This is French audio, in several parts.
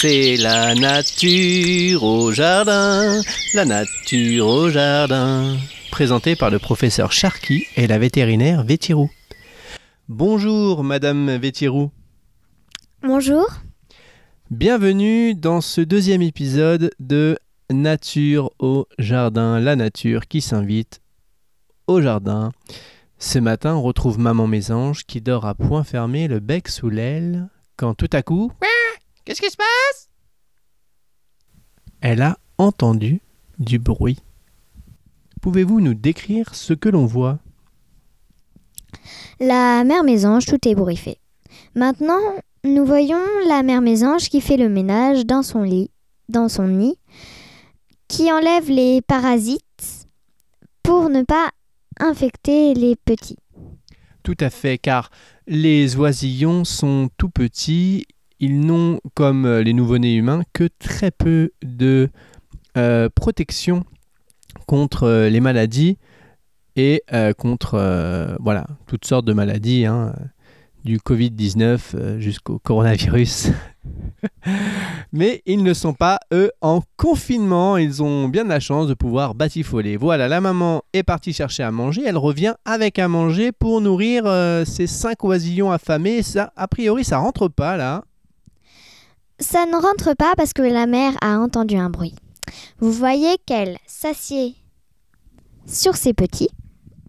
C'est la nature au jardin, la nature au jardin. Présenté par le professeur Charky et la vétérinaire Vétirou. Bonjour Madame Vétirou. Bonjour. Bienvenue dans ce deuxième épisode de Nature au jardin, la nature qui s'invite au jardin. Ce matin, on retrouve Maman Mésange qui dort à point fermé, le bec sous l'aile, quand tout à coup. Qu'est-ce qui se passe Elle a entendu du bruit. Pouvez-vous nous décrire ce que l'on voit La mère mésange tout ébouriffée. Maintenant, nous voyons la mère mésange qui fait le ménage dans son lit, dans son nid, qui enlève les parasites pour ne pas infecter les petits. Tout à fait, car les oisillons sont tout petits ils n'ont, comme euh, les nouveau-nés humains, que très peu de euh, protection contre euh, les maladies et contre voilà, toutes sortes de maladies, hein, du Covid-19 jusqu'au coronavirus. Mais ils ne sont pas, eux, en confinement. Ils ont bien de la chance de pouvoir batifoler. Voilà, la maman est partie chercher à manger. Elle revient avec à manger pour nourrir ses cinq oisillons affamés. Ça, a priori, ça rentre pas là. Ça ne rentre pas parce que la mère a entendu un bruit. Vous voyez qu'elle s'assied sur ses petits.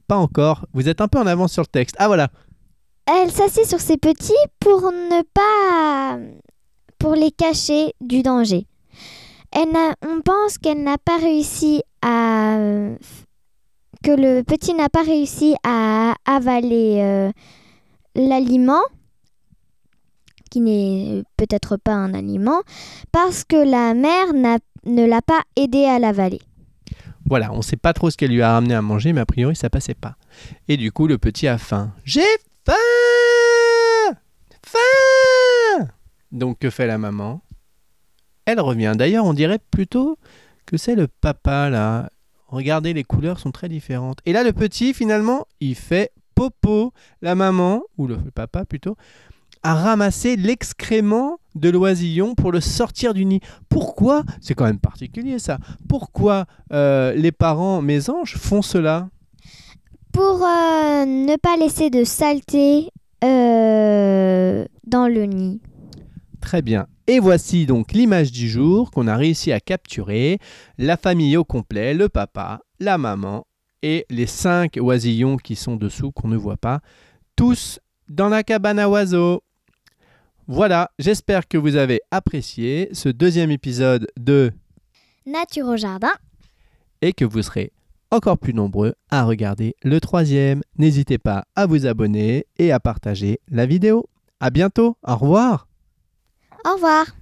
Pas encore, vous êtes un peu en avance sur le texte. Ah voilà. Elle s'assied sur ses petits pour ne pas... pour les cacher du danger. Elle on pense qu'elle n'a pas réussi à... que le petit n'a pas réussi à avaler euh, l'aliment qui n'est peut-être pas un aliment, parce que la mère ne l'a pas aidé à l'avaler. Voilà, on ne sait pas trop ce qu'elle lui a ramené à manger, mais a priori ça passait pas. Et du coup, le petit a faim. J'ai faim Faim Donc que fait la maman Elle revient. D'ailleurs, on dirait plutôt que c'est le papa là. Regardez, les couleurs sont très différentes. Et là, le petit, finalement, il fait popo. La maman, ou le papa plutôt, à ramasser l'excrément de l'oisillon pour le sortir du nid. Pourquoi C'est quand même particulier ça. Pourquoi euh, les parents mésanges font cela Pour euh, ne pas laisser de saleté euh, dans le nid. Très bien. Et voici donc l'image du jour qu'on a réussi à capturer. La famille au complet, le papa, la maman et les cinq oisillons qui sont dessous qu'on ne voit pas, tous dans la cabane à oiseaux. Voilà, j'espère que vous avez apprécié ce deuxième épisode de Nature au jardin et que vous serez encore plus nombreux à regarder le troisième. N'hésitez pas à vous abonner et à partager la vidéo. À bientôt, au revoir. Au revoir.